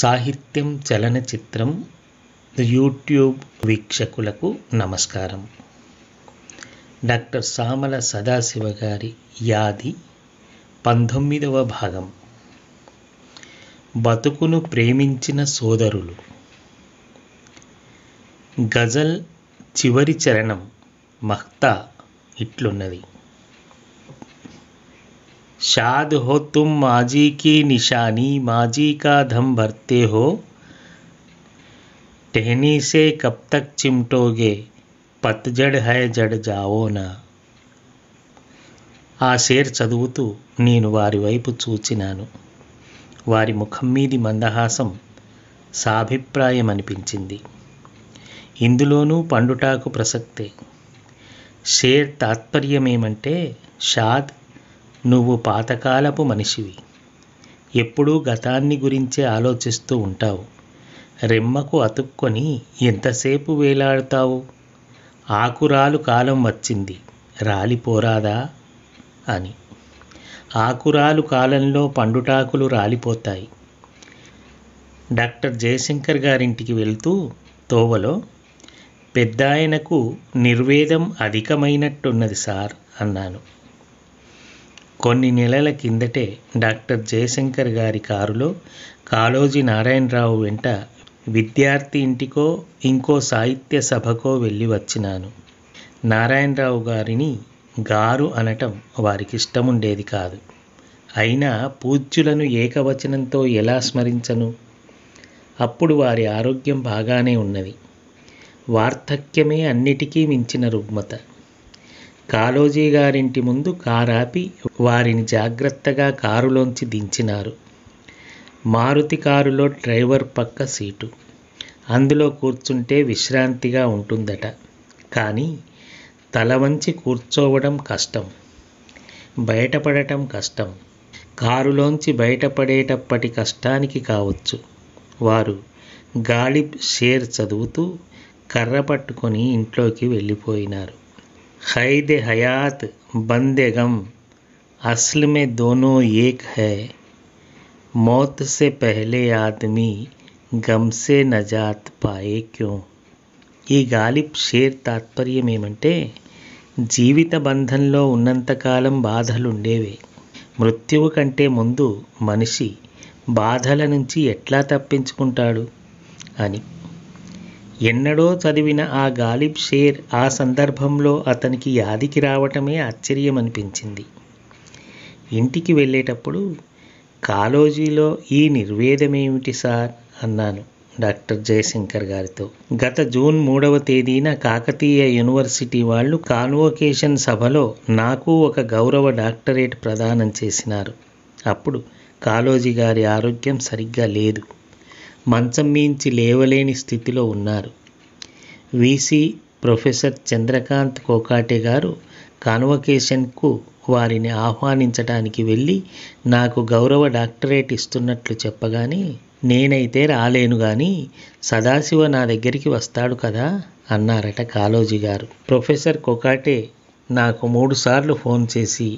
సాహిత్యం చలనచిత్రం యూట్యూబ్ వీక్షకులకు నమస్కారం డాక్టర్ సామల సదాశివ గారి యాది పంతొమ్మిదవ భాగం బతుకును ప్రేమించిన సోదరులు గజల్ చివరి చరణం మహ్తా ఇట్లున్నది शाद हो तुम माजी की निशानी माजी का धम भरते हो टहनी से कब तक चिमटोगे పత్జడ్ హై జడ్ జావోనా ఆ షేర్ చదువుతూ నేను వారి వైపు చూచినాను వారి ముఖం మీది మందహాసం సాభిప్రాయం అనిపించింది ఇందులోనూ పండుటాకు ప్రసక్తే షేర్ తాత్పర్యమేమంటే షాద్ నువ్వు పాతకాలపు మనిషివి ఎప్పుడూ గతాన్ని గురించే ఆలోచిస్తూ ఉంటావు రెమ్మకు అతుక్కొని ఎంతసేపు వేలాడతావు ఆకురాలు కాలం వచ్చింది రాలిపోరాదా అని ఆకురాలు కాలంలో పండుటాకులు రాలిపోతాయి డాక్టర్ జయశంకర్ గారింటికి వెళ్తూ తోవలో పెద్దాయనకు నిర్వేదం అధికమైనట్టున్నది సార్ అన్నాను కొన్ని నెలల కిందటే డాక్టర్ జయశంకర్ గారి కారులో కాళోజీ నారాయణరావు వెంట విద్యార్థి ఇంటికో ఇంకో సాహిత్య సభకో వెళ్ళి వచ్చినాను నారాయణరావు గారిని గారు అనటం వారికి ఇష్టముండేది కాదు అయినా పూజ్యులను ఏకవచనంతో ఎలా స్మరించను అప్పుడు వారి ఆరోగ్యం బాగానే ఉన్నది వార్ధక్యమే అన్నిటికీ మించిన రుగ్మత కాళోజీ గారింటి ముందు కారాపి వారిని జాగ్రత్తగా కారులోంచి దించినారు మారుతి కారులో డ్రైవర్ పక్క సీటు అందులో కూర్చుంటే విశ్రాంతిగా ఉంటుందట కానీ తల వంచి కూర్చోవడం కష్టం బయటపడటం కష్టం కారులోంచి బయటపడేటప్పటి కష్టానికి కావచ్చు వారు గాలిబ్ షేర్ చదువుతూ కర్ర పట్టుకొని ఇంట్లోకి వెళ్ళిపోయినారు क़ैद حیات بند غم اصل میں دونوں ایک ہے موت سے پہلے آدمی గమ్ సే నజాత్ పాయే క్యూ ఈ గాలిబ్ షేర్ తాత్పర్యం ఏమంటే జీవిత బంధంలో ఉన్నంతకాలం బాధలుండేవే మృత్యువు కంటే ముందు మనిషి బాధల నుంచి ఎట్లా తప్పించుకుంటాడు అని ఎన్నడో చదివిన ఆ గాలిబ్ షేర్ ఆ సందర్భంలో అతనికి యాదికి రావటమే ఆశ్చర్యమనిపించింది ఇంటికి వెళ్ళేటప్పుడు కాలోజీలో ఈ నిర్వేదమేమిటి సార్ అన్నాను డాక్టర్ జయశంకర్ గారితో గత జూన్ మూడవ తేదీన కాకతీయ యూనివర్సిటీ వాళ్ళు కాన్వోకేషన్ సభలో నాకు ఒక గౌరవ డాక్టరేట్ ప్రదానం చేసినారు అప్పుడు కాలోజీ గారి ఆరోగ్యం సరిగ్గా లేదు మంచం మీంచి లేవలేని స్థితిలో ఉన్నారు వీసీ ప్రొఫెసర్ చంద్రకాంత్ కోకాటే గారు కాన్వకేషన్కు వారిని ఆహ్వానించడానికి వెళ్ళి నాకు గౌరవ డాక్టరేట్ ఇస్తున్నట్లు చెప్పగానే నేనైతే రాలేను కానీ సదాశివ నా దగ్గరికి వస్తాడు కదా అన్నారట కాలోజీ గారు ప్రొఫెసర్ కొకాటే నాకు మూడుసార్లు ఫోన్ చేసి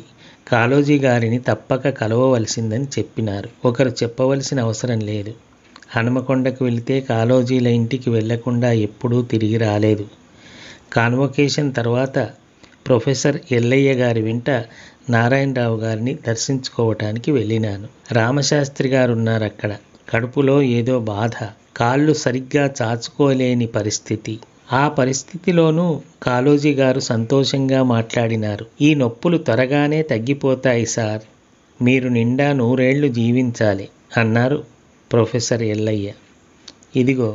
కాలోజీ గారిని తప్పక కలవవలసిందని చెప్పినారు ఒకరు చెప్పవలసిన అవసరం లేదు హనుమకొండకు వెళితే కాలోజీల ఇంటికి వెళ్లకుండా ఎప్పుడూ తిరిగి రాలేదు కాన్వొకేషన్ తర్వాత ప్రొఫెసర్ ఎల్లయ్య గారి వెంట నారాయణరావు గారిని దర్శించుకోవటానికి వెళ్ళినాను రామశాస్త్రి గారు ఉన్నారు అక్కడ కడుపులో ఏదో బాధ కాళ్ళు సరిగ్గా చాచుకోలేని పరిస్థితి ఆ పరిస్థితిలోనూ కాలోజీ గారు సంతోషంగా మాట్లాడినారు ఈ నొప్పులు త్వరగానే తగ్గిపోతాయి సార్ మీరు నిండా నూరేళ్లు జీవించాలి అన్నారు ప్రొఫెసర్ ఎల్లయ్య ఇదిగో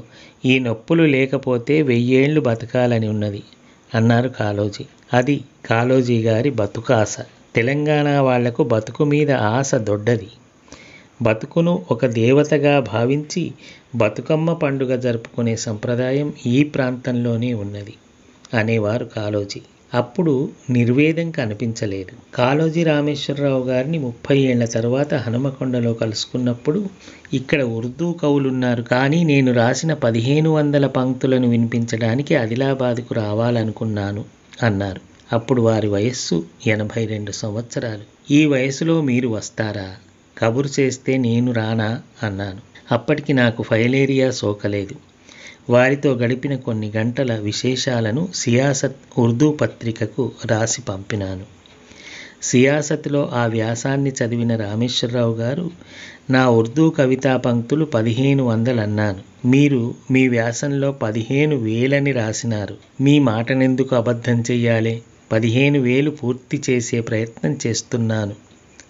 ఈ నొప్పులు లేకపోతే వెయ్యేళ్ళు బతకాలని ఉన్నది అన్నారు కాలోజీ అది కాలోజీ గారి బతుకు ఆశ తెలంగాణ వాళ్లకు బతుకు మీద ఆశ దొడ్డది బతుకును ఒక దేవతగా భావించి బతుకమ్మ పండుగ జరుపుకునే సంప్రదాయం ఈ ప్రాంతంలోనే ఉన్నది అనేవారు కాలోజీ అప్పుడు నిర్వేదం కనిపించలేదు కాళోజీ రామేశ్వరరావు గారిని ముప్పై ఏళ్ల తర్వాత హనుమకొండలో కలుసుకున్నప్పుడు ఇక్కడ ఉర్దూ కవులున్నారు కానీ నేను రాసిన పదిహేను వందల పంక్తులను వినిపించడానికి ఆదిలాబాద్కు రావాలనుకున్నాను అన్నారు అప్పుడు వారి వయస్సు ఎనభై రెండు సంవత్సరాలు ఈ వయసులో మీరు వస్తారా కబురు చేస్తే నేను రానా అన్నాను అప్పటికి నాకు ఫైలేరియా సోకలేదు వారితో గడిపిన కొన్ని గంటల విశేషాలను సియాసత్ ఉర్దూ పత్రికకు రాసి పంపినాను సియాసత్లో ఆ వ్యాసాన్ని చదివిన రామేశ్వరరావు గారు నా ఉర్దూ కవితా పంక్తులు పదిహేను వందలన్నాను మీరు మీ వ్యాసంలో పదిహేను వేలని రాసినారు మీ మాటనెందుకు అబద్ధం చెయ్యాలి పదిహేను వేలు పూర్తి చేసే ప్రయత్నం చేస్తున్నాను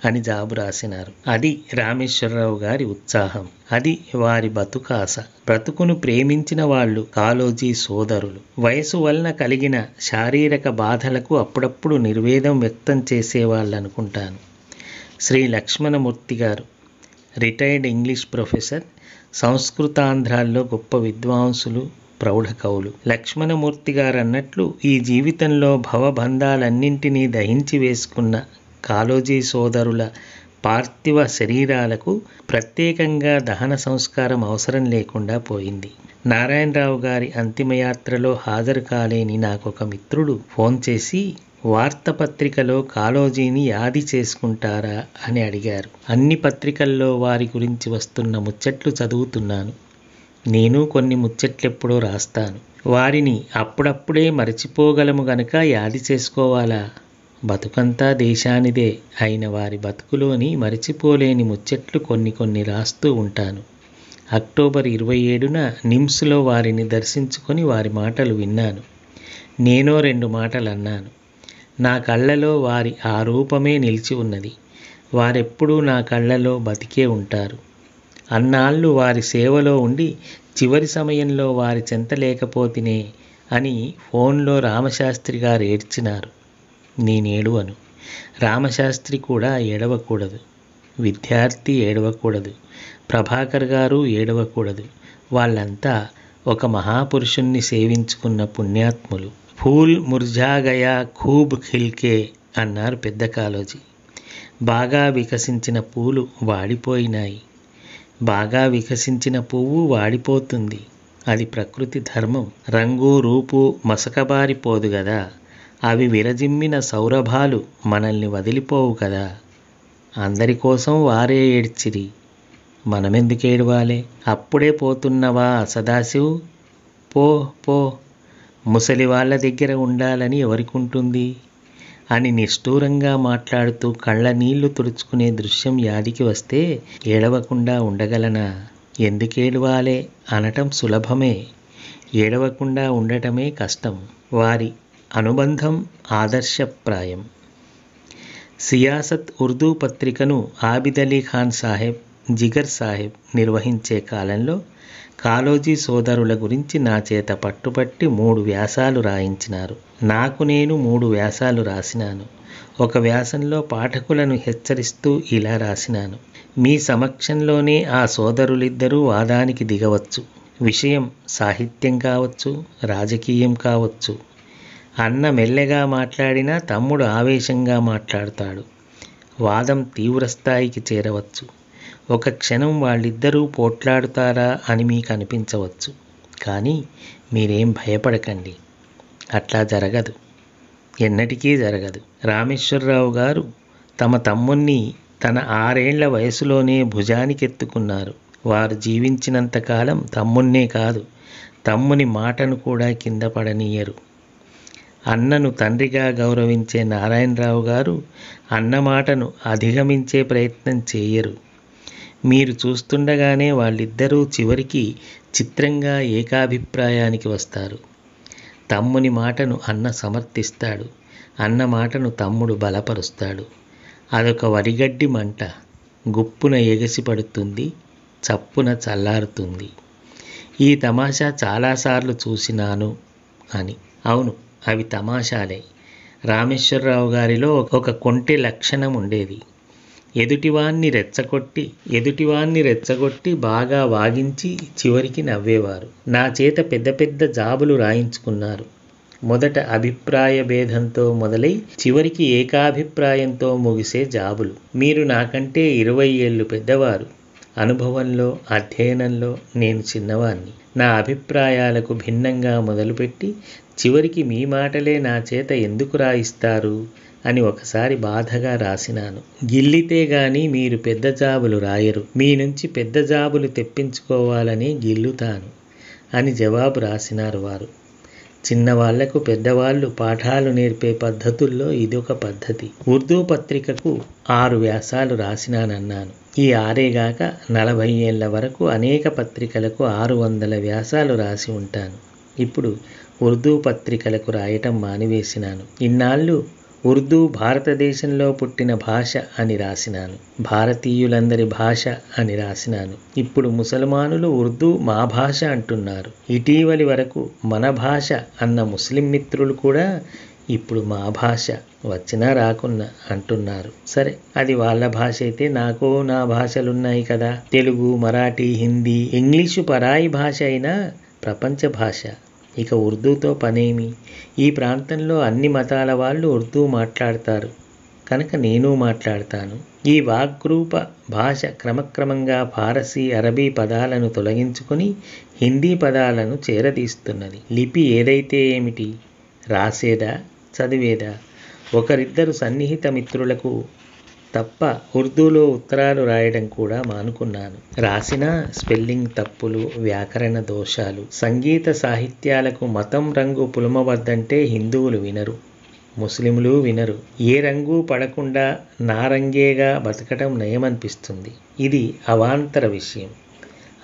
అని జాబు రాసినారు అది రామేశ్వరరావు గారి ఉత్సాహం అది వారి బతుకాశ బ్రతుకును ప్రేమించిన వాళ్ళు కాలోజీ సోదరులు వయసు వలన కలిగిన శారీరక బాధలకు అప్పుడప్పుడు నిర్వేదం వ్యక్తం చేసేవాళ్ళు అనుకుంటాను శ్రీ లక్ష్మణమూర్తి గారు రిటైర్డ్ ఇంగ్లీష్ ప్రొఫెసర్ సంస్కృతాంధ్రాల్లో గొప్ప విద్వాంసులు ప్రౌఢ కవులు లక్ష్మణమూర్తి గారు అన్నట్లు ఈ జీవితంలో భవబంధాలన్నింటినీ దహించి వేసుకున్న కాళోజీ సోదరుల పార్థివ శరీరాలకు ప్రత్యేకంగా దహన సంస్కారం అవసరం లేకుండా పోయింది నారాయణరావు గారి అంతిమయాత్రలో హాజరు కాలేని నాకొక మిత్రుడు ఫోన్ చేసి వార్తపత్రికలో కాలోజీని యాది చేసుకుంటారా అని అడిగారు అన్ని పత్రికల్లో వారి గురించి వస్తున్న ముచ్చట్లు చదువుతున్నాను నేను కొన్ని ముచ్చట్లెప్పుడో రాస్తాను వారిని అప్పుడప్పుడే మరచిపోగలము గనుక యాది చేసుకోవాలా బతుకంతా దేశానిదే అయిన వారి బతుకులోని మరిచిపోలేని ముచ్చట్లు కొన్ని కొన్ని రాస్తూ ఉంటాను అక్టోబర్ ఇరవై ఏడున నిమ్స్లో వారిని దర్శించుకొని వారి మాటలు విన్నాను నేనో రెండు మాటలు అన్నాను నా కళ్ళలో వారి ఆ రూపమే నిలిచి ఉన్నది వారెప్పుడూ నా కళ్ళలో బతికే ఉంటారు అన్నాళ్ళు వారి సేవలో ఉండి చివరి సమయంలో వారి చెంత లేకపోతేనే అని ఫోన్లో రామశాస్త్రి గారు ఏడ్చినారు నేనేడువను రామశాస్త్రి కూడా ఏడవకూడదు విద్యార్థి ఏడవకూడదు ప్రభాకర్ గారు ఏడవకూడదు వాళ్ళంతా ఒక మహాపురుషుణ్ణి సేవించుకున్న పుణ్యాత్ములు ఫూల్ ముర్జాగయా ఖూబ్ ఖిల్కే అన్నారు పెద్ద కాలోజీ బాగా వికసించిన పూలు వాడిపోయినాయి బాగా వికసించిన పువ్వు వాడిపోతుంది అది ప్రకృతి ధర్మం రంగు రూపు మసకబారిపోదు కదా అవి విరజిమ్మిన సౌరభాలు మనల్ని వదిలిపోవు కదా అందరి కోసం వారే ఏడ్చిరి మనమెందుకు ఏడవాలి అప్పుడే పోతున్నవా సదాశివ్ పో పో ముసలి వాళ్ళ దగ్గర ఉండాలని ఎవరికుంటుంది అని నిష్ఠూరంగా మాట్లాడుతూ కళ్ళ నీళ్లు తుడుచుకునే దృశ్యం యాదికి వస్తే ఏడవకుండా ఉండగలనా ఎందుకేడవాలే అనటం సులభమే ఏడవకుండా ఉండటమే కష్టం వారి అనుబంధం ఆదర్శప్రాయం సియాసత్ ఉర్దూ పత్రికను ఆబిద్ అలీ ఖాన్ సాహెబ్ జిగర్ సాహెబ్ నిర్వహించే కాలంలో కాలోజీ సోదరుల గురించి నా చేత పట్టుపట్టి మూడు వ్యాసాలు రాయించినారు నాకు నేను మూడు వ్యాసాలు రాసినాను ఒక వ్యాసంలో పాఠకులను హెచ్చరిస్తూ ఇలా రాసినాను మీ సమక్షంలోనే ఆ సోదరులిద్దరూ వాదానికి దిగవచ్చు విషయం సాహిత్యం కావచ్చు రాజకీయం కావచ్చు అన్న మెల్లగా మాట్లాడినా తమ్ముడు ఆవేశంగా మాట్లాడతాడు వాదం తీవ్రస్థాయికి చేరవచ్చు ఒక క్షణం వాళ్ళిద్దరూ పోట్లాడుతారా అని మీకు అనిపించవచ్చు కానీ మీరేం భయపడకండి అట్లా జరగదు ఎన్నటికీ జరగదు రామేశ్వరరావు గారు తమ తమ్ముణ్ణి తన ఆరేళ్ల వయసులోనే భుజానికెత్తుకున్నారు వారు జీవించినంతకాలం తమ్ముణ్ణే కాదు తమ్ముని మాటను కూడా కింద పడనీయరు అన్నను తండ్రిగా గౌరవించే నారాయణరావు గారు అన్నమాటను అధిగమించే ప్రయత్నం చేయరు మీరు చూస్తుండగానే వాళ్ళిద్దరూ చివరికి చిత్రంగా ఏకాభిప్రాయానికి వస్తారు తమ్ముని మాటను అన్న సమర్థిస్తాడు అన్న మాటను తమ్ముడు బలపరుస్తాడు అదొక వరిగడ్డి మంట గుప్పున ఎగసిపడుతుంది చప్పున చల్లారుతుంది ఈ తమాషా చాలాసార్లు చూసినాను అని అవును అవి తమాషాలే రామేశ్వరరావు గారిలో ఒక కొంటె లక్షణం ఉండేది ఎదుటివాన్ని రెచ్చగొట్టి ఎదుటివాన్ని రెచ్చగొట్టి బాగా వాగించి చివరికి నవ్వేవారు నా చేత పెద్ద పెద్ద జాబులు రాయించుకున్నారు మొదట అభిప్రాయ భేదంతో మొదలై చివరికి ఏకాభిప్రాయంతో ముగిసే జాబులు మీరు నాకంటే ఇరవై ఏళ్ళు పెద్దవారు అనుభవంలో అధ్యయనంలో నేను చిన్నవాణ్ణి నా అభిప్రాయాలకు భిన్నంగా మొదలుపెట్టి చివరికి మీ మాటలే నా చేత ఎందుకు రాయిస్తారు అని ఒకసారి బాధగా రాసినాను గిల్లితే గాని మీరు పెద్ద జాబులు రాయరు మీ నుంచి పెద్ద జాబులు తెప్పించుకోవాలని గిల్లుతాను అని జవాబు రాసినారు వారు చిన్నవాళ్లకు పెద్దవాళ్ళు పాఠాలు నేర్పే పద్ధతుల్లో ఇదొక పద్ధతి ఉర్దూ పత్రికకు ఆరు వ్యాసాలు రాసినానన్నాను ఈ ఆరేగాక నలభై ఏళ్ల వరకు అనేక పత్రికలకు ఆరు వందల వ్యాసాలు రాసి ఉంటాను ఇప్పుడు ఉర్దూ పత్రికలకు రాయటం మానివేసినాను ఇన్నాళ్ళు ఉర్దూ భారతదేశంలో పుట్టిన భాష అని రాసినాను భారతీయులందరి భాష అని రాసినాను ఇప్పుడు ముసల్మానులు ఉర్దూ మా భాష అంటున్నారు ఇటీవలి వరకు మన భాష అన్న ముస్లిం మిత్రులు కూడా ఇప్పుడు మా భాష వచ్చినా రాకున్నా అంటున్నారు సరే అది వాళ్ళ భాష అయితే నాకు నా భాషలున్నాయి కదా తెలుగు మరాఠీ హిందీ ఇంగ్లీషు పరాయి భాష అయినా ప్రపంచ భాష ఇక ఉర్దూతో పనేమి ఈ ప్రాంతంలో అన్ని మతాల వాళ్ళు ఉర్దూ మాట్లాడతారు కనుక నేను మాట్లాడతాను ఈ వాగ్రూప భాష క్రమక్రమంగా ఫారసీ అరబీ పదాలను తొలగించుకొని హిందీ పదాలను చేరదీస్తున్నది లిపి ఏదైతే ఏమిటి రాసేదా చదివేదా ఒకరిద్దరు సన్నిహిత మిత్రులకు తప్ప ఉర్దూలో ఉత్తరాలు రాయడం కూడా మానుకున్నాను రాసిన స్పెల్లింగ్ తప్పులు వ్యాకరణ దోషాలు సంగీత సాహిత్యాలకు మతం రంగు పులుమవద్దంటే హిందువులు వినరు ముస్లింలు వినరు ఏ రంగు పడకుండా నారంగేగా బతకటం నయమనిపిస్తుంది ఇది అవాంతర విషయం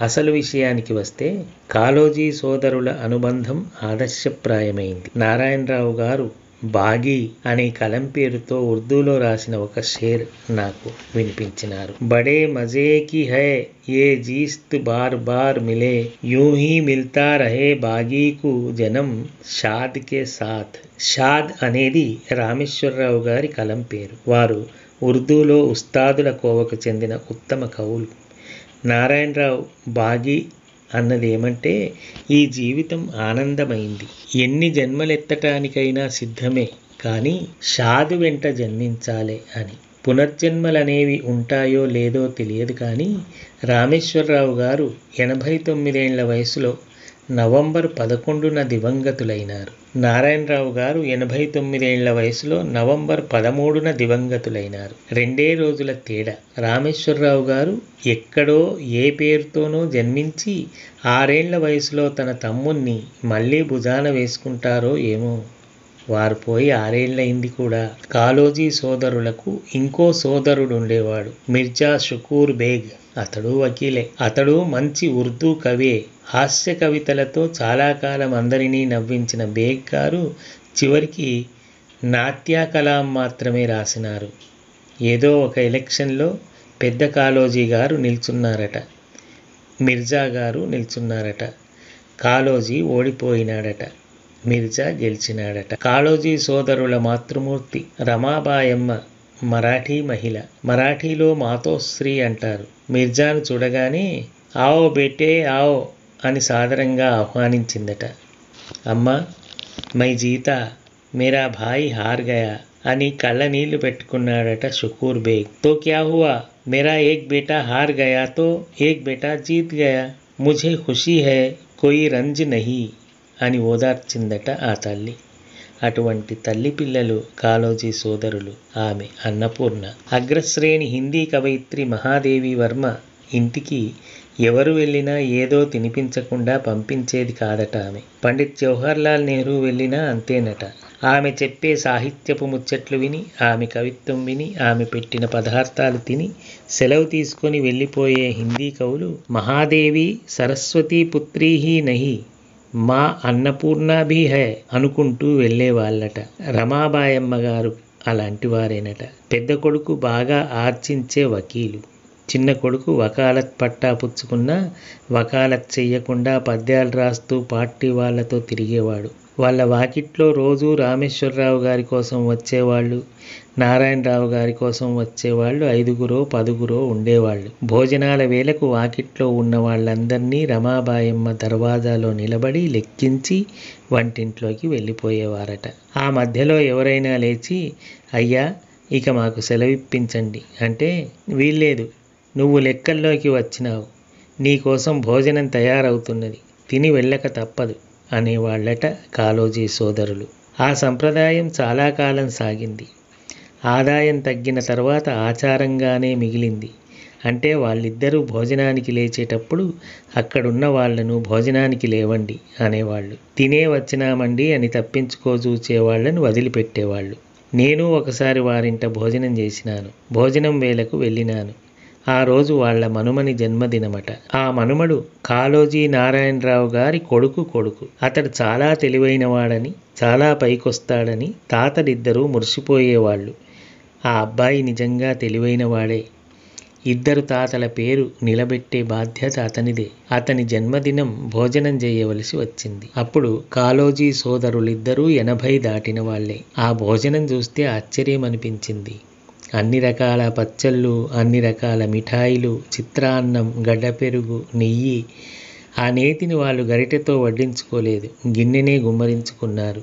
అసలు విషయానికి వస్తే కాలోజీ సోదరుల అనుబంధం ఆదర్శప్రాయమైంది నారాయణరావు గారు బాగి అనే కలం పేరుతో ఉర్దూలో రాసిన ఒక షేర్ నాకు వినిపించినారు బడే మజే కి హై ఏ జీస్త్ బార్ బార్ మిలే యూ హీ మిల్తా రహే బాగీకు జనం షాద్ కే సాత్ షాద్ అనేది రామేశ్వరరావు గారి కలం పేరు వారు ఉర్దూలో ఉస్తాదుల కోవకు చెందిన ఉత్తమ కవులు నారాయణరావు బాగి అన్నది ఏమంటే ఈ జీవితం ఆనందమైంది ఎన్ని జన్మలెత్తటానికైనా సిద్ధమే కానీ షాదు వెంట జన్మించాలే అని పునర్జన్మలనేవి ఉంటాయో లేదో తెలియదు కానీ రామేశ్వరరావు గారు ఎనభై తొమ్మిదేళ్ల వయసులో నవంబర్ పదకొండున దివంగతులైనారు నారాయణరావు గారు ఎనభై తొమ్మిదేళ్ల వయసులో నవంబర్ పదమూడున దివంగతులైనారు రెండే రోజుల తేడా రామేశ్వరరావు గారు ఎక్కడో ఏ పేరుతోనో జన్మించి ఆరేళ్ల వయసులో తన తమ్ముణ్ణి మళ్ళీ భుజాన వేసుకుంటారో ఏమో వారు పోయి ఆరేళ్లైంది కూడా కాలోజీ సోదరులకు ఇంకో సోదరుడు ఉండేవాడు మిర్జా షుకూర్ బేగ్ అతడు వకీలే అతడు మంచి ఉర్దూ కవే హాస్య కవితలతో చాలా కాలం అందరినీ నవ్వించిన బేగ్ గారు చివరికి నాట్యాకలాం మాత్రమే రాసినారు ఏదో ఒక ఎలక్షన్లో పెద్ద కాలోజీ గారు నిల్చున్నారట మిర్జా గారు నిల్చున్నారట కాలోజీ ఓడిపోయినాడట మిర్జా గెలిచినాడట కాళోజీ సోదరుల మాతృమూర్తి రమాబాయమ్మ మరాఠీ మహిళ మరాఠీలో మాతోశ్రీ అంటారు మిర్జాను చూడగానే ఆవో బేటే ఆవో అని సాదరంగా ఆహ్వానించిందట అమ్మ మై జీతా మేరా భాయ్ హార్ గయా అని కళ్ళ నీళ్లు పెట్టుకున్నాడట షుకూర్ బేగ్ తో క్యా హువా మేరా ఏక్ బేటా హార్ గయా తో ఏక్ బేటా జీత్ గయా ముఝే ఖుషి హై కోయి రంజ్ నహీ అని ఓదార్చిందట ఆ తల్లి అటువంటి తల్లి పిల్లలు కాళోజీ సోదరులు ఆమె అన్నపూర్ణ అగ్రశ్రేణి హిందీ కవయిత్రి మహాదేవి వర్మ ఇంటికి ఎవరు వెళ్ళినా ఏదో తినిపించకుండా పంపించేది కాదట ఆమె పండిత్ జవహర్లాల్ నెహ్రూ వెళ్ళినా అంతేనట ఆమె చెప్పే సాహిత్యపు ముచ్చట్లు విని ఆమె కవిత్వం విని ఆమె పెట్టిన పదార్థాలు తిని సెలవు తీసుకొని వెళ్ళిపోయే హిందీ కవులు మహాదేవి సరస్వతీ పుత్రీహి నహి మా అన్నపూర్ణ బీ హై అనుకుంటూ వెళ్ళేవాళ్ళట రమాబాయమ్మ గారు అలాంటి వారేనట పెద్ద కొడుకు బాగా ఆర్చించే వకీలు చిన్న కొడుకు వకాలత్ పట్టా పుచ్చుకున్నా వకాలత్ చెయ్యకుండా పద్యాలు రాస్తూ పార్టీ వాళ్ళతో తిరిగేవాడు వాళ్ళ వాకిట్లో రోజు రామేశ్వరరావు గారి కోసం వచ్చేవాళ్ళు నారాయణరావు గారి కోసం వచ్చేవాళ్ళు ఐదుగురో పదుగురో ఉండేవాళ్ళు భోజనాల వేళకు వాకిట్లో ఉన్న వాళ్ళందరినీ రమాబాయమ్మ దర్వాజాలో నిలబడి లెక్కించి వంటింట్లోకి వెళ్ళిపోయేవారట ఆ మధ్యలో ఎవరైనా లేచి అయ్యా ఇక మాకు సెలవిప్పించండి అంటే వీల్లేదు నువ్వు లెక్కల్లోకి వచ్చినావు నీకోసం భోజనం తయారవుతున్నది తిని వెళ్ళక తప్పదు అనేవాళ్ళట కాలోజీ సోదరులు ఆ సంప్రదాయం చాలా కాలం సాగింది ఆదాయం తగ్గిన తర్వాత ఆచారంగానే మిగిలింది అంటే వాళ్ళిద్దరూ భోజనానికి లేచేటప్పుడు అక్కడున్న వాళ్లను భోజనానికి లేవండి అనేవాళ్ళు తినే వచ్చినామండి అని తప్పించుకోజూచే వాళ్ళను వదిలిపెట్టేవాళ్ళు నేను ఒకసారి వారింట భోజనం చేసినాను భోజనం వేలకు వెళ్ళినాను ఆ రోజు వాళ్ళ మనుమని జన్మదినమట ఆ మనుమడు కాలోజీ నారాయణరావు గారి కొడుకు కొడుకు అతడు చాలా తెలివైనవాడని చాలా పైకొస్తాడని తాతలిద్దరూ మురిసిపోయేవాళ్ళు ఆ అబ్బాయి నిజంగా తెలివైనవాడే ఇద్దరు తాతల పేరు నిలబెట్టే బాధ్యత అతనిదే అతని జన్మదినం భోజనం చేయవలసి వచ్చింది అప్పుడు కాలోజీ సోదరులిద్దరూ ఎనభై దాటిన వాళ్లే ఆ భోజనం చూస్తే ఆశ్చర్యం అనిపించింది అన్ని రకాల పచ్చళ్ళు అన్ని రకాల మిఠాయిలు చిత్రాన్నం గడ్డ పెరుగు నెయ్యి ఆ నేతిని వాళ్ళు గరిటెతో వడ్డించుకోలేదు గిన్నెనే గుమ్మరించుకున్నారు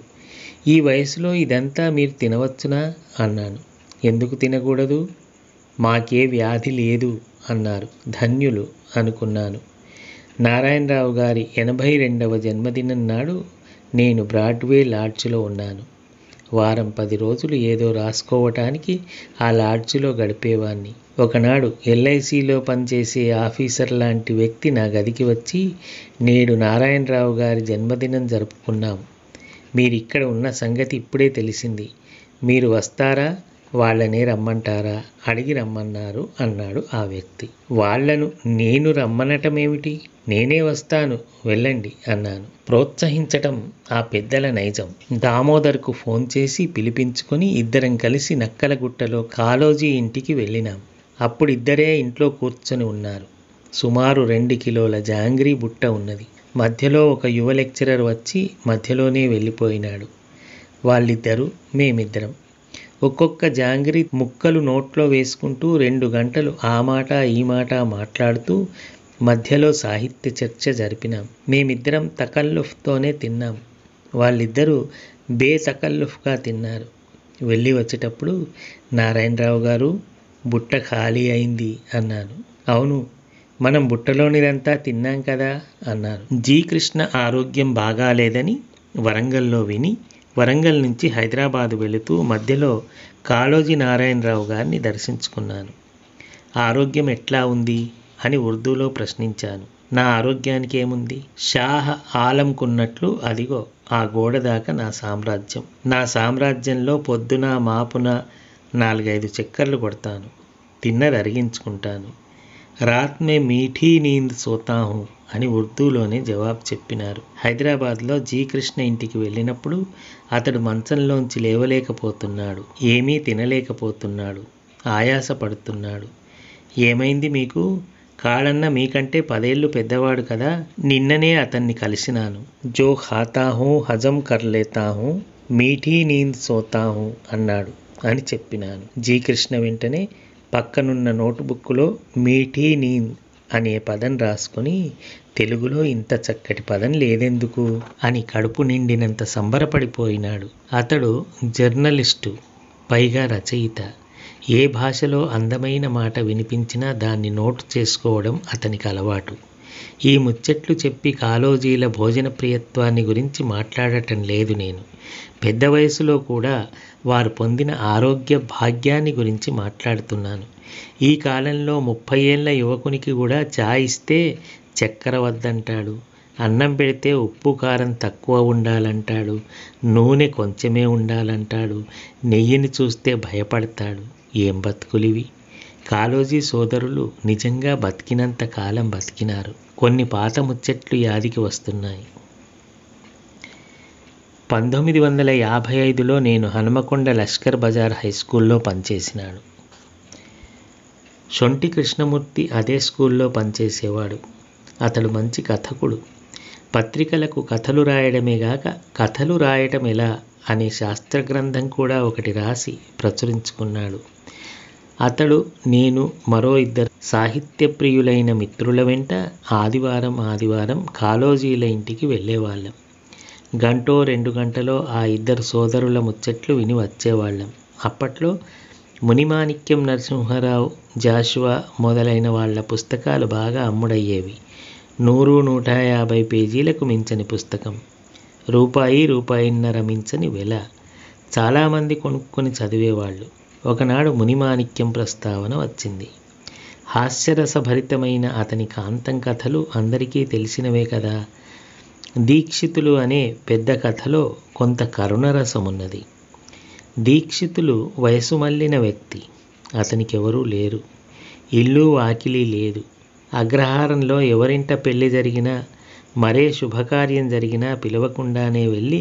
ఈ వయసులో ఇదంతా మీరు తినవచ్చునా అన్నాను ఎందుకు తినకూడదు మాకే వ్యాధి లేదు అన్నారు ధన్యులు అనుకున్నాను నారాయణరావు గారి ఎనభై రెండవ జన్మదినం నాడు నేను బ్రాడ్వే లాడ్జ్లో ఉన్నాను వారం పది రోజులు ఏదో రాసుకోవటానికి ఆ లాడ్జిలో గడిపేవాణ్ణి ఒకనాడు ఎల్ఐసిలో పనిచేసే ఆఫీసర్ లాంటి వ్యక్తి నా గదికి వచ్చి నేడు నారాయణరావు గారి జన్మదినం జరుపుకున్నాం మీరిక్కడ ఉన్న సంగతి ఇప్పుడే తెలిసింది మీరు వస్తారా వాళ్ళని రమ్మంటారా అడిగి రమ్మన్నారు అన్నాడు ఆ వ్యక్తి వాళ్లను నేను రమ్మనటమేమిటి నేనే వస్తాను వెళ్ళండి అన్నాను ప్రోత్సహించటం ఆ పెద్దల నైజం దామోదర్కు ఫోన్ చేసి పిలిపించుకొని ఇద్దరం కలిసి నక్కలగుట్టలో కాలోజీ ఇంటికి వెళ్ళినాం అప్పుడిద్దరే ఇంట్లో కూర్చొని ఉన్నారు సుమారు రెండు కిలోల జాంగ్రీ బుట్ట ఉన్నది మధ్యలో ఒక యువ లెక్చరర్ వచ్చి మధ్యలోనే వెళ్ళిపోయినాడు వాళ్ళిద్దరూ మేమిద్దరం ఒక్కొక్క జాంగ్రీ ముక్కలు నోట్లో వేసుకుంటూ రెండు గంటలు ఆ మాట ఈ మాట మాట్లాడుతూ మధ్యలో సాహిత్య చర్చ జరిపినాం మేమిద్దరం తకల్లుఫ్తోనే తిన్నాం వాళ్ళిద్దరూ బే తకల్లుఫ్గా తిన్నారు వెళ్ళి వచ్చేటప్పుడు నారాయణరావు గారు బుట్ట ఖాళీ అయింది అన్నారు అవును మనం బుట్టలోనిదంతా తిన్నాం కదా అన్నారు జీ కృష్ణ ఆరోగ్యం బాగాలేదని వరంగల్లో విని వరంగల్ నుంచి హైదరాబాద్ వెళుతూ మధ్యలో కాళోజీ నారాయణరావు గారిని దర్శించుకున్నాను ఆరోగ్యం ఎట్లా ఉంది అని ఉర్దూలో ప్రశ్నించాను నా ఆరోగ్యానికి ఏముంది షాహ ఆలంకున్నట్లు అదిగో ఆ గోడ దాకా నా సామ్రాజ్యం నా సామ్రాజ్యంలో పొద్దున మాపున నాలుగైదు చక్కర్లు కొడతాను తిన్నర్ అరిగించుకుంటాను రాత్ మే మీఠీ నీంద్ సోతా హూ అని ఉర్దూలోనే జవాబు చెప్పినారు హైదరాబాద్లో జీ కృష్ణ ఇంటికి వెళ్ళినప్పుడు అతడు మంచంలోంచి లేవలేకపోతున్నాడు ఏమీ తినలేకపోతున్నాడు ఆయాసపడుతున్నాడు ఏమైంది మీకు కాళన్న మీకంటే పదేళ్ళు పెద్దవాడు కదా నిన్ననే అతన్ని కలిసినాను జో ఖాతా హూ హజం కర్లేతా హూ మీఠీ నీంద్ సోతా హూ అన్నాడు అని చెప్పినాను జీ కృష్ణ వెంటనే పక్కనున్న నోటుబుక్లో నీంద్ అనే పదం రాసుకొని తెలుగులో ఇంత చక్కటి పదం లేదెందుకు అని కడుపు నిండినంత సంబరపడిపోయినాడు అతడు జర్నలిస్టు పైగా రచయిత ఏ భాషలో అందమైన మాట వినిపించినా దాన్ని నోటు చేసుకోవడం అతనికి అలవాటు ఈ ముచ్చట్లు చెప్పి కాలోజీల భోజన ప్రియత్వాన్ని గురించి మాట్లాడటం లేదు నేను పెద్ద వయసులో కూడా వారు పొందిన ఆరోగ్య భాగ్యాన్ని గురించి మాట్లాడుతున్నాను ఈ కాలంలో ముప్పై ఏళ్ళ యువకునికి కూడా చాయ్ ఇస్తే చక్కెర వద్దంటాడు అన్నం పెడితే ఉప్పు కారం తక్కువ ఉండాలంటాడు నూనె కొంచెమే ఉండాలంటాడు నెయ్యిని చూస్తే భయపడతాడు ఏం బతుకులివి కాలోజీ సోదరులు నిజంగా బతికినంత కాలం బతికినారు కొన్ని పాత ముచ్చట్లు యాదికి వస్తున్నాయి పంతొమ్మిది వందల యాభై ఐదులో నేను హనుమకొండ లష్కర్ బజార్ హై స్కూల్లో పనిచేసినాను షొంటి కృష్ణమూర్తి అదే స్కూల్లో పనిచేసేవాడు అతడు మంచి కథకుడు పత్రికలకు కథలు రాయడమే గాక కథలు రాయటం ఎలా అనే శాస్త్ర గ్రంథం కూడా ఒకటి రాసి ప్రచురించుకున్నాడు అతడు నేను మరో ఇద్దరు సాహిత్య ప్రియులైన మిత్రుల వెంట ఆదివారం ఆదివారం కాలోజీల ఇంటికి వెళ్ళేవాళ్ళం గంటో రెండు గంటలో ఆ ఇద్దరు సోదరుల ముచ్చట్లు విని వచ్చేవాళ్ళం అప్పట్లో మునిమాణిక్యం నరసింహారావు జాషువా మొదలైన వాళ్ళ పుస్తకాలు బాగా అమ్ముడయ్యేవి నూరు నూట యాభై పేజీలకు మించని పుస్తకం రూపాయి రూపాయిన్నర మించని వెల చాలామంది కొనుక్కొని చదివేవాళ్ళు ఒకనాడు మునిమాణిక్యం ప్రస్తావన వచ్చింది హాస్యరసభరితమైన అతని కాంతం కథలు అందరికీ తెలిసినవే కదా దీక్షితులు అనే పెద్ద కథలో కొంత కరుణరసం ఉన్నది దీక్షితులు వయసు మళ్ళిన వ్యక్తి అతనికి ఎవరూ లేరు ఇల్లు వాకిలి లేదు అగ్రహారంలో ఎవరింట పెళ్లి జరిగినా మరే శుభకార్యం జరిగినా పిలవకుండానే వెళ్ళి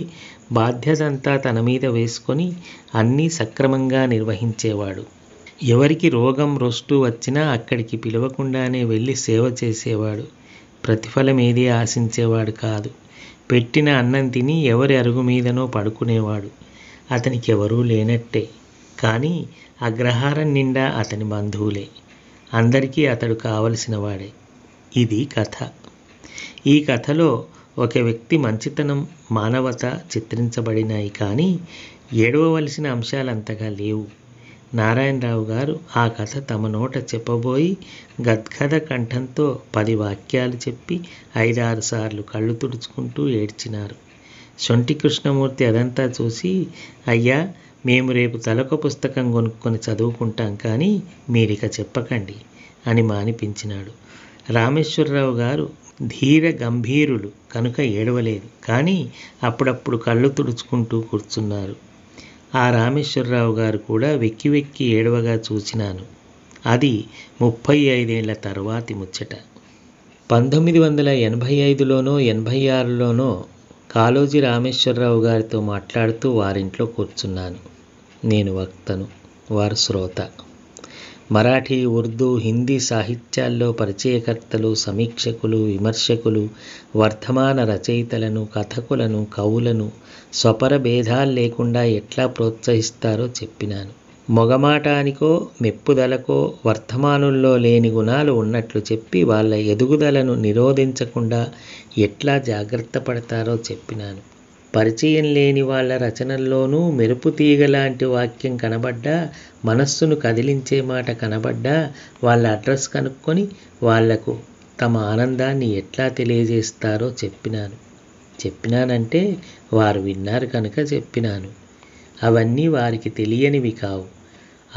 బాధ్యతంతా తన మీద వేసుకొని అన్నీ సక్రమంగా నిర్వహించేవాడు ఎవరికి రోగం రొస్టు వచ్చినా అక్కడికి పిలవకుండానే వెళ్ళి సేవ చేసేవాడు ప్రతిఫలం ఏది ఆశించేవాడు కాదు పెట్టిన అన్నం తిని ఎవరి అరుగు మీదనో పడుకునేవాడు అతనికి ఎవరూ లేనట్టే కానీ అగ్రహారం నిండా అతని బంధువులే అందరికీ అతడు కావలసిన వాడే ఇది కథ ఈ కథలో ఒక వ్యక్తి మంచితనం మానవత చిత్రించబడినాయి కానీ ఏడవవలసిన అంశాలంతగా లేవు నారాయణరావు గారు ఆ కథ తమ నోట చెప్పబోయి గద్గద కంఠంతో పది వాక్యాలు చెప్పి ఐదారు సార్లు కళ్ళు తుడుచుకుంటూ ఏడ్చినారు శొంటి కృష్ణమూర్తి అదంతా చూసి అయ్యా మేము రేపు తలక పుస్తకం కొనుక్కొని చదువుకుంటాం కానీ మీరిక చెప్పకండి అని మానిపించినాడు రామేశ్వరరావు గారు ధీర గంభీరులు కనుక ఏడవలేదు కానీ అప్పుడప్పుడు కళ్ళు తుడుచుకుంటూ కూర్చున్నారు ఆ రామేశ్వరరావు గారు కూడా వెక్కి వెక్కి ఏడవగా చూసినాను అది ముప్పై ఐదేళ్ల తర్వాతి ముచ్చట పంతొమ్మిది వందల ఎనభై ఐదులోనో ఎనభై ఆరులోనో కాలోజీ రామేశ్వరరావు గారితో మాట్లాడుతూ వారింట్లో కూర్చున్నాను నేను వక్తను వారు శ్రోత మరాఠీ ఉర్దూ హిందీ సాహిత్యాల్లో పరిచయకర్తలు సమీక్షకులు విమర్శకులు వర్ధమాన రచయితలను కథకులను కవులను స్వపర భేదాలు లేకుండా ఎట్లా ప్రోత్సహిస్తారో చెప్పినాను మొగమాటానికో మెప్పుదలకో వర్ధమానుల్లో లేని గుణాలు ఉన్నట్లు చెప్పి వాళ్ళ ఎదుగుదలను నిరోధించకుండా ఎట్లా జాగ్రత్త పడతారో చెప్పినాను పరిచయం లేని వాళ్ళ రచనల్లోనూ మెరుపు తీగలాంటి వాక్యం కనబడ్డా మనస్సును కదిలించే మాట కనబడ్డా వాళ్ళ అడ్రస్ కనుక్కొని వాళ్లకు తమ ఆనందాన్ని ఎట్లా తెలియజేస్తారో చెప్పినాను చెప్పినానంటే వారు విన్నారు కనుక చెప్పినాను అవన్నీ వారికి తెలియనివి కావు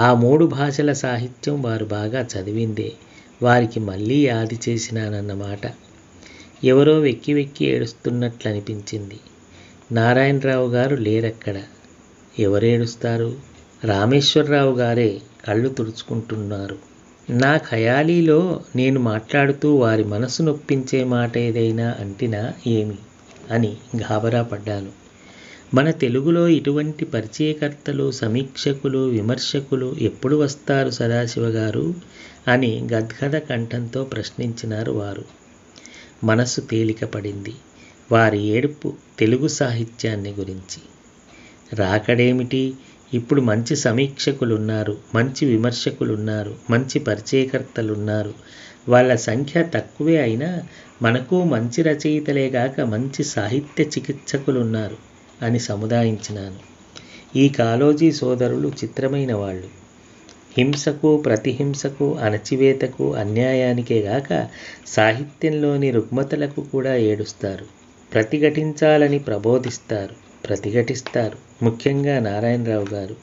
ఆ మూడు భాషల సాహిత్యం వారు బాగా చదివిందే వారికి మళ్ళీ యాది చేసినానన్నమాట ఎవరో వెక్కి వెక్కి ఏడుస్తున్నట్లు అనిపించింది నారాయణరావు గారు లేరక్కడ ఎవరేడుస్తారు రామేశ్వరరావు గారే కళ్ళు తుడుచుకుంటున్నారు నా ఖయాలీలో నేను మాట్లాడుతూ వారి మనసు నొప్పించే మాట ఏదైనా అంటినా ఏమి అని గాబరా పడ్డాను మన తెలుగులో ఇటువంటి పరిచయకర్తలు సమీక్షకులు విమర్శకులు ఎప్పుడు వస్తారు సదాశివ గారు అని గద్గద కంఠంతో ప్రశ్నించినారు వారు మనసు తేలికపడింది వారి ఏడుపు తెలుగు సాహిత్యాన్ని గురించి రాకడేమిటి ఇప్పుడు మంచి సమీక్షకులున్నారు మంచి విమర్శకులున్నారు మంచి పరిచయకర్తలున్నారు వాళ్ళ సంఖ్య తక్కువే అయినా మనకు మంచి రచయితలేగాక మంచి సాహిత్య చికిత్సకులున్నారు అని సముదాయించినాను ఈ కాలోజీ సోదరులు చిత్రమైన వాళ్ళు హింసకు ప్రతిహింసకు అణచివేతకు అన్యాయానికే గాక సాహిత్యంలోని రుగ్మతలకు కూడా ఏడుస్తారు ప్రతిఘటించాలని ప్రబోధిస్తారు ప్రతిఘటిస్తారు ముఖ్యంగా నారాయణరావు గారు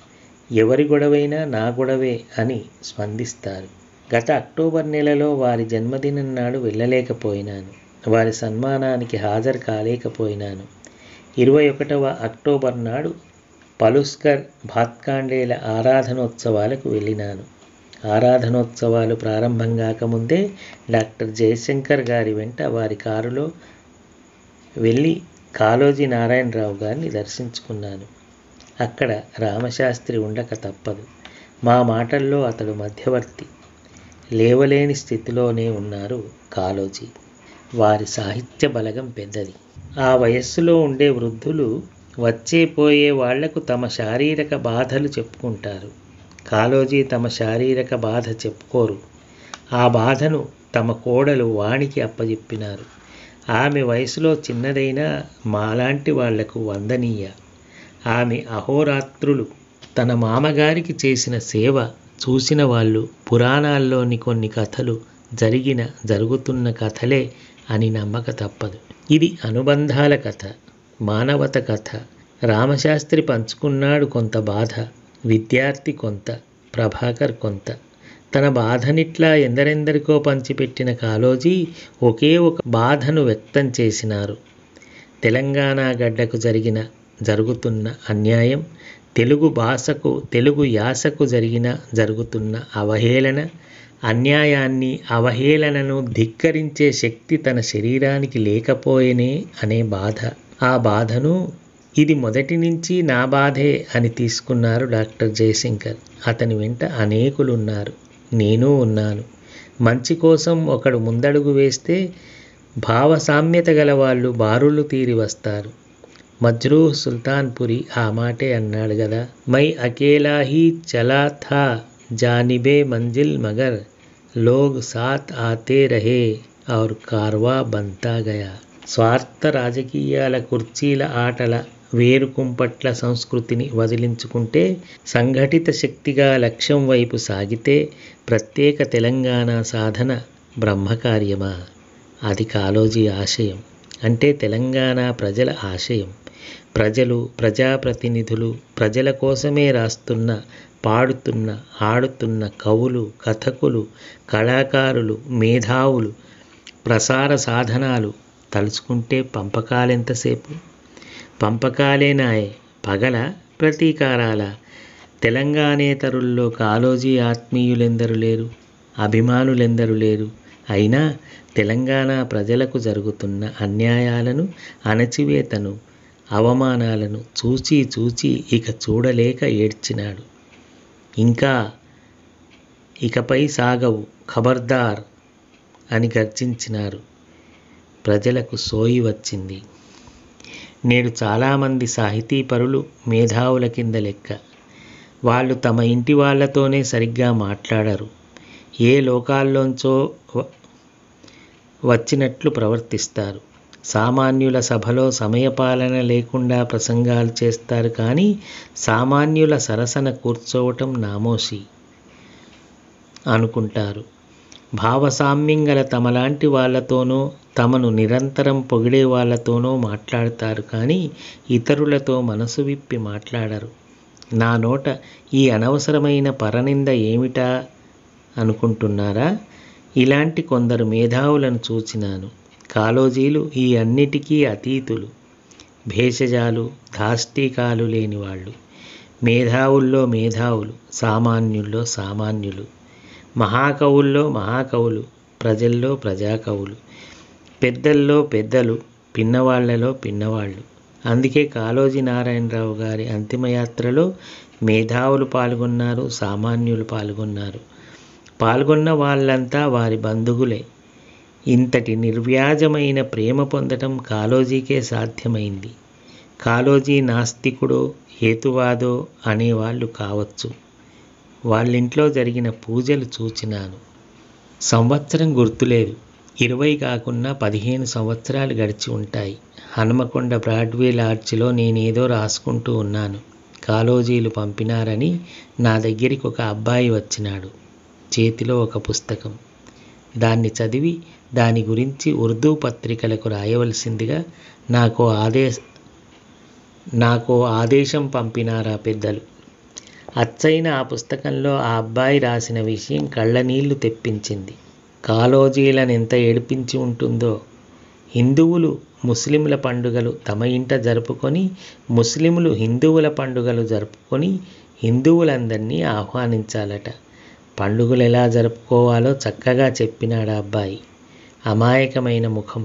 ఎవరి గొడవైనా నా గొడవే అని స్పందిస్తారు గత అక్టోబర్ నెలలో వారి జన్మదినం నాడు వెళ్ళలేకపోయినాను వారి సన్మానానికి హాజరు కాలేకపోయినాను ఇరవై ఒకటవ అక్టోబర్ నాడు పలుస్కర్ భాత్కాండేల ఆరాధనోత్సవాలకు వెళ్ళినాను ఆరాధనోత్సవాలు ప్రారంభం కాకముందే డాక్టర్ జయశంకర్ గారి వెంట వారి కారులో వెళ్ళి కాళోజీ నారాయణరావు గారిని దర్శించుకున్నాను అక్కడ రామశాస్త్రి ఉండక తప్పదు మా మాటల్లో అతడు మధ్యవర్తి లేవలేని స్థితిలోనే ఉన్నారు కాళోజీ వారి సాహిత్య బలగం పెద్దది ఆ వయస్సులో ఉండే వృద్ధులు వచ్చే పోయే వాళ్లకు తమ శారీరక బాధలు చెప్పుకుంటారు కాళోజీ తమ శారీరక బాధ చెప్పుకోరు ఆ బాధను తమ కోడలు వాణికి అప్పజెప్పినారు ఆమె వయసులో చిన్నదైనా మాలాంటి వాళ్లకు వందనీయ ఆమె అహోరాత్రులు తన మామగారికి చేసిన సేవ చూసిన వాళ్ళు పురాణాల్లోని కొన్ని కథలు జరిగిన జరుగుతున్న కథలే అని నమ్మక తప్పదు ఇది అనుబంధాల కథ మానవత కథ రామశాస్త్రి పంచుకున్నాడు కొంత బాధ విద్యార్థి కొంత ప్రభాకర్ కొంత తన బాధనిట్లా ఎందరెందరికో పంచిపెట్టిన కాలోజీ ఒకే ఒక బాధను వ్యక్తం చేసినారు తెలంగాణ గడ్డకు జరిగిన జరుగుతున్న అన్యాయం తెలుగు భాషకు తెలుగు యాసకు జరిగిన జరుగుతున్న అవహేళన అన్యాయాన్ని అవహేళనను ధిక్కరించే శక్తి తన శరీరానికి లేకపోయేనే అనే బాధ ఆ బాధను ఇది మొదటి నుంచి నా బాధే అని తీసుకున్నారు డాక్టర్ జయశంకర్ అతని వెంట అనేకులున్నారు నేను ఉన్నాను మంచి కోసం ఒకడు ముందడుగు వేస్తే భావ సామ్యత గల వాళ్ళు బారులు తీరి వస్తారు మజ్రూహ్ సుల్తాన్పురి ఆ మాటే అన్నాడు కదా మై అకేలాహి చలా థా జానిబే మంజిల్ మగర్ లోగ్ సాత్ ఆతే రహే ఔర్ కార్వా బంతా గయా స్వార్థ రాజకీయాల కుర్చీల ఆటల వేరుకుంపట్ల సంస్కృతిని వదిలించుకుంటే సంఘటిత శక్తిగా లక్ష్యం వైపు సాగితే ప్రత్యేక తెలంగాణ సాధన బ్రహ్మకార్యమా అది కాలోజీ ఆశయం అంటే తెలంగాణ ప్రజల ఆశయం ప్రజలు ప్రజాప్రతినిధులు ప్రజల కోసమే రాస్తున్న పాడుతున్న ఆడుతున్న కవులు కథకులు కళాకారులు మేధావులు ప్రసార సాధనాలు తలుచుకుంటే పంపకాలెంతసేపు పంపకాలేనాయ్ పగల ప్రతీకారాల తెలంగాణేతరుల్లో కాళోజీ ఆత్మీయులెందరు లేరు అభిమానులెందరు లేరు అయినా తెలంగాణ ప్రజలకు జరుగుతున్న అన్యాయాలను అణచివేతను అవమానాలను చూచి చూచి ఇక చూడలేక ఏడ్చినాడు ఇంకా ఇకపై సాగవు ఖబర్దార్ అని గర్జించినారు ప్రజలకు సోయి వచ్చింది నేడు చాలామంది సాహితీపరులు మేధావుల కింద లెక్క వాళ్ళు తమ ఇంటి వాళ్ళతోనే సరిగ్గా మాట్లాడరు ఏ లోకాల్లోంచో వచ్చినట్లు ప్రవర్తిస్తారు సామాన్యుల సభలో సమయపాలన లేకుండా ప్రసంగాలు చేస్తారు కానీ సామాన్యుల సరసన కూర్చోవటం నామోషి అనుకుంటారు భావసామ్యం గల తమలాంటి వాళ్ళతోనో తమను నిరంతరం పొగిడే వాళ్ళతోనో మాట్లాడతారు కానీ ఇతరులతో మనసు విప్పి మాట్లాడరు నా నోట ఈ అనవసరమైన పరనింద ఏమిటా అనుకుంటున్నారా ఇలాంటి కొందరు మేధావులను చూచినాను కాలోజీలు ఈ అన్నిటికీ అతీతులు భేషజాలు ధాష్టికాలు వాళ్ళు మేధావుల్లో మేధావులు సామాన్యుల్లో సామాన్యులు మహాకవుల్లో మహాకవులు ప్రజల్లో ప్రజాకవులు పెద్దల్లో పెద్దలు పిన్నవాళ్లలో పిన్నవాళ్ళు అందుకే కాళోజీ నారాయణరావు గారి అంతిమయాత్రలో మేధావులు పాల్గొన్నారు సామాన్యులు పాల్గొన్నారు పాల్గొన్న వాళ్ళంతా వారి బంధువులే ఇంతటి నిర్వ్యాజమైన ప్రేమ పొందటం కాళోజీకే సాధ్యమైంది కాళోజీ నాస్తికుడో హేతువాదో అనేవాళ్ళు కావచ్చు వాళ్ళింట్లో జరిగిన పూజలు చూచినాను సంవత్సరం గుర్తులేదు ఇరవై కాకుండా పదిహేను సంవత్సరాలు గడిచి ఉంటాయి హనుమకొండ బ్రాడ్వే లాడ్జ్లో నేనేదో రాసుకుంటూ ఉన్నాను కాలోజీలు పంపినారని నా దగ్గరికి ఒక అబ్బాయి వచ్చినాడు చేతిలో ఒక పుస్తకం దాన్ని చదివి దాని గురించి ఉర్దూ పత్రికలకు రాయవలసిందిగా నాకు ఆదేశ నాకు ఆదేశం పంపినారా పెద్దలు అచ్చైన ఆ పుస్తకంలో ఆ అబ్బాయి రాసిన విషయం కళ్ళనీళ్లు తెప్పించింది కాలోజీలను ఎంత ఏడిపించి ఉంటుందో హిందువులు ముస్లింల పండుగలు తమ ఇంట జరుపుకొని ముస్లింలు హిందువుల పండుగలు జరుపుకొని హిందువులందరినీ ఆహ్వానించాలట పండుగలు ఎలా జరుపుకోవాలో చక్కగా చెప్పినాడు అబ్బాయి అమాయకమైన ముఖం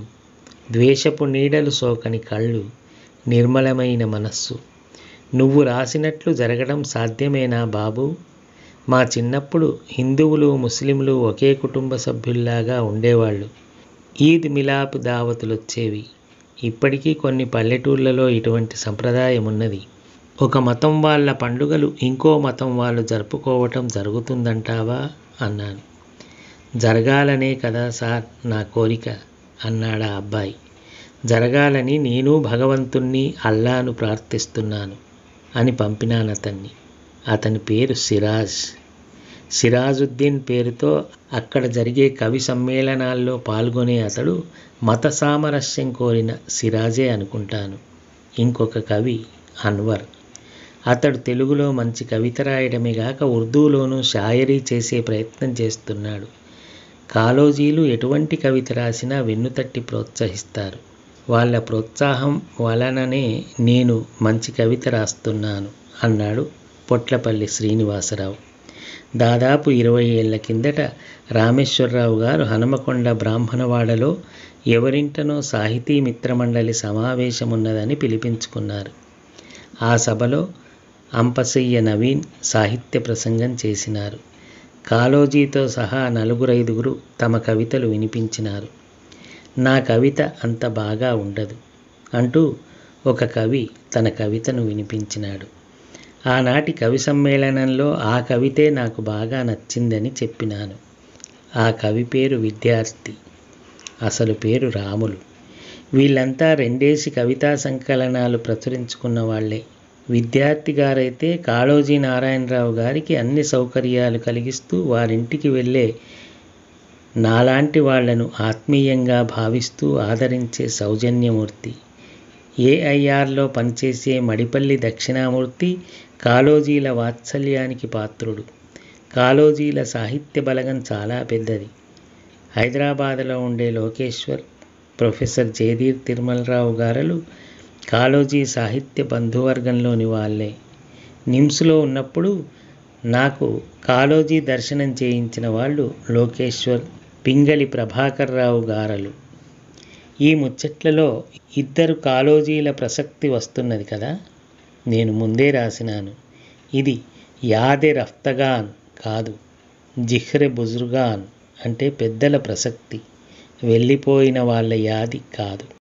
ద్వేషపు నీడలు సోకని కళ్ళు నిర్మలమైన మనస్సు నువ్వు రాసినట్లు జరగడం సాధ్యమేనా బాబు మా చిన్నప్పుడు హిందువులు ముస్లింలు ఒకే కుటుంబ సభ్యుల్లాగా ఉండేవాళ్ళు ఈద్ మిలాప్ దావతులు వచ్చేవి ఇప్పటికీ కొన్ని పల్లెటూళ్ళలో ఇటువంటి సంప్రదాయం ఉన్నది ఒక మతం వాళ్ళ పండుగలు ఇంకో మతం వాళ్ళు జరుపుకోవటం జరుగుతుందంటావా అన్నాను జరగాలనే కదా సార్ నా కోరిక అన్నాడా అబ్బాయి జరగాలని నేను భగవంతుణ్ణి అల్లాను ప్రార్థిస్తున్నాను అని పంపినాను అతన్ని అతని పేరు సిరాజ్ సిరాజుద్దీన్ పేరుతో అక్కడ జరిగే కవి సమ్మేళనాల్లో పాల్గొనే అతడు మత సామరస్యం కోరిన సిరాజే అనుకుంటాను ఇంకొక కవి అన్వర్ అతడు తెలుగులో మంచి కవిత రాయడమే గాక ఉర్దూలోనూ షాయరీ చేసే ప్రయత్నం చేస్తున్నాడు కాలోజీలు ఎటువంటి కవిత రాసినా వెన్నుతట్టి ప్రోత్సహిస్తారు వాళ్ళ ప్రోత్సాహం వలననే నేను మంచి కవిత రాస్తున్నాను అన్నాడు పొట్లపల్లి శ్రీనివాసరావు దాదాపు ఇరవై ఏళ్ల కిందట రామేశ్వరరావు గారు హనుమకొండ బ్రాహ్మణవాడలో ఎవరింటనో సాహితీ మిత్రమండలి సమావేశం ఉన్నదని పిలిపించుకున్నారు ఆ సభలో అంపసయ్య నవీన్ సాహిత్య ప్రసంగం చేసినారు కాలోజీతో సహా నలుగురైదుగురు తమ కవితలు వినిపించినారు నా కవిత అంత బాగా ఉండదు అంటూ ఒక కవి తన కవితను వినిపించినాడు ఆనాటి కవి సమ్మేళనంలో ఆ కవితే నాకు బాగా నచ్చిందని చెప్పినాను ఆ కవి పేరు విద్యార్థి అసలు పేరు రాములు వీళ్ళంతా రెండేసి కవితా సంకలనాలు ప్రచురించుకున్న వాళ్లే విద్యార్థి గారైతే కాళోజీ నారాయణరావు గారికి అన్ని సౌకర్యాలు కలిగిస్తూ వారింటికి వెళ్ళే నాలాంటి వాళ్లను ఆత్మీయంగా భావిస్తూ ఆదరించే సౌజన్యమూర్తి ఏఐఆర్లో పనిచేసే మడిపల్లి దక్షిణామూర్తి కాలోజీల వాత్సల్యానికి పాత్రుడు కాలోజీల సాహిత్య బలగం చాలా పెద్దది హైదరాబాద్లో ఉండే లోకేశ్వర్ ప్రొఫెసర్ జయదీర్ తిరుమలరావు గారలు కాలోజీ సాహిత్య బంధువర్గంలోని వాళ్ళే నిమ్స్లో ఉన్నప్పుడు నాకు కాలోజీ దర్శనం చేయించిన వాళ్ళు లోకేశ్వర్ పింగళి ప్రభాకర్రావు గారలు ఈ ముచ్చట్లలో ఇద్దరు కాలోజీల ప్రసక్తి వస్తున్నది కదా నేను ముందే రాసినాను ఇది యాదే రఫ్తగాన్ కాదు జిహ్రె బుజుర్గాన్ అంటే పెద్దల ప్రసక్తి వెళ్ళిపోయిన వాళ్ళ యాది కాదు